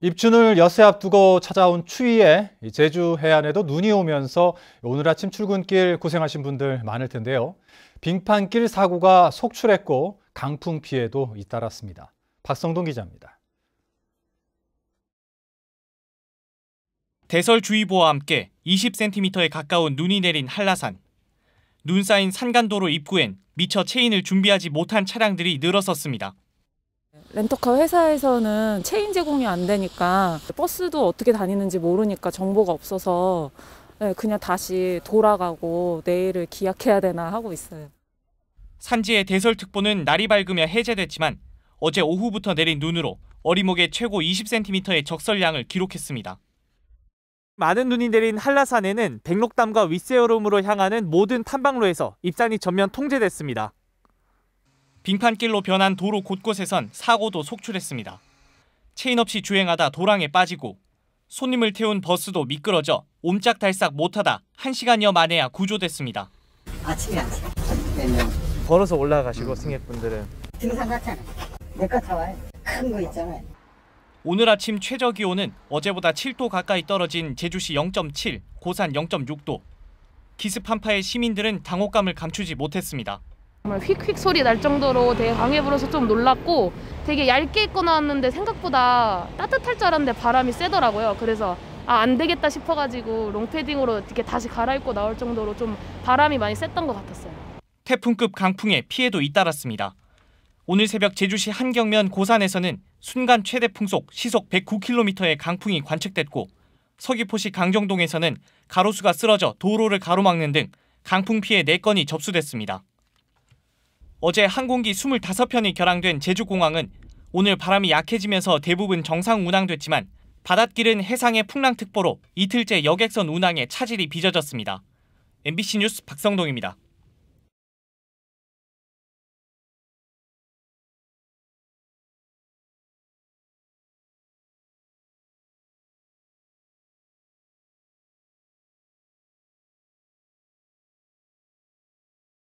입춘을 엿새 앞두고 찾아온 추위에 제주 해안에도 눈이 오면서 오늘 아침 출근길 고생하신 분들 많을 텐데요. 빙판길 사고가 속출했고 강풍 피해도 잇따랐습니다. 박성동 기자입니다. 대설주의보와 함께 20cm에 가까운 눈이 내린 한라산. 눈 쌓인 산간도로 입구엔 미처 체인을 준비하지 못한 차량들이 늘어섰습니다. 렌터카 회사에서는 체인 제공이 안 되니까 버스도 어떻게 다니는지 모르니까 정보가 없어서 예, 그냥 다시 돌아가고 내일을 기약해야 되나 하고 있어요. 산지의 대설특보는 날이 밝으며 해제됐지만 어제 오후부터 내린 눈으로 어리목에 최고 20cm의 적설량을 기록했습니다. 많은 눈이 내린 한라산에는 백록담과 윗세오름으로 향하는 모든 탐방로에서 입산이 전면 통제됐습니다. 빙판길로 변한 도로 곳곳에선 사고도 속출했습니다. 체인 없이 주행하다 도랑에 빠지고 손님을 태운 버스도 미끄러져 옴짝달싹 못하다 1시간여 만에야 구조됐습니다. 아침에 아침. 걸어서 올라가시고 승객분들은 등산 같잖아. 내거 타와요. 큰거있잖아 오늘 아침 최저 기온은 어제보다 7도 가까이 떨어진 제주시 0.7, 고산 0.6도. 기습 한파에 시민들은 당혹감을 감추지 못했습니다. 정말 휙휙 소리 날 정도로 되게 강해 불어서 좀 놀랐고 되게 얇게 입고 나왔는데 생각보다 따뜻할 줄 알았는데 바람이 세더라고요. 그래서 아, 안 되겠다 싶어가지고 롱패딩으로 이렇게 다시 갈아입고 나올 정도로 좀 바람이 많이 셌던 것 같았어요. 태풍급 강풍에 피해도 잇따랐습니다. 오늘 새벽 제주시 한경면 고산에서는 순간 최대 풍속 시속 109km의 강풍이 관측됐고 서귀포시 강정동에서는 가로수가 쓰러져 도로를 가로막는 등 강풍 피해 4건이 접수됐습니다. 어제 항공기 25편이 결항된 제주공항은 오늘 바람이 약해지면서 대부분 정상 운항됐지만 바닷길은 해상의 풍랑특보로 이틀째 여객선 운항에 차질이 빚어졌습니다. MBC 뉴스 박성동입니다.